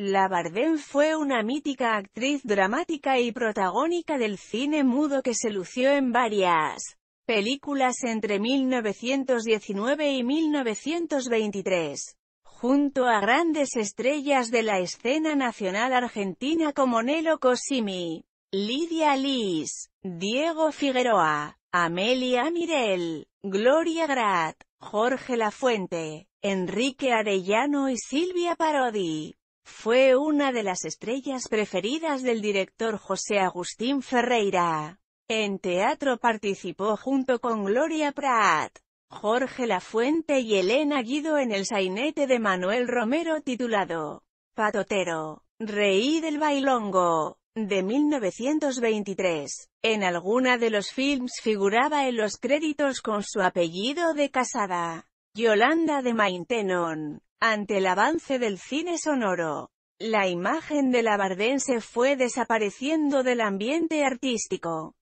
La Bardem fue una mítica actriz dramática y protagónica del cine mudo que se lució en varias películas entre 1919 y 1923, junto a grandes estrellas de la escena nacional argentina como Nelo Cosimi, Lidia Liz, Diego Figueroa, Amelia Mirel, Gloria Grat, Jorge Lafuente, Enrique Arellano y Silvia Parodi. Fue una de las estrellas preferidas del director José Agustín Ferreira. En teatro participó junto con Gloria Pratt, Jorge Lafuente y Elena Guido en el sainete de Manuel Romero titulado Patotero, Rey del Bailongo, de 1923. En alguna de los films figuraba en los créditos con su apellido de casada. Yolanda de Maintenon. Ante el avance del cine sonoro, la imagen de la Bardense fue desapareciendo del ambiente artístico.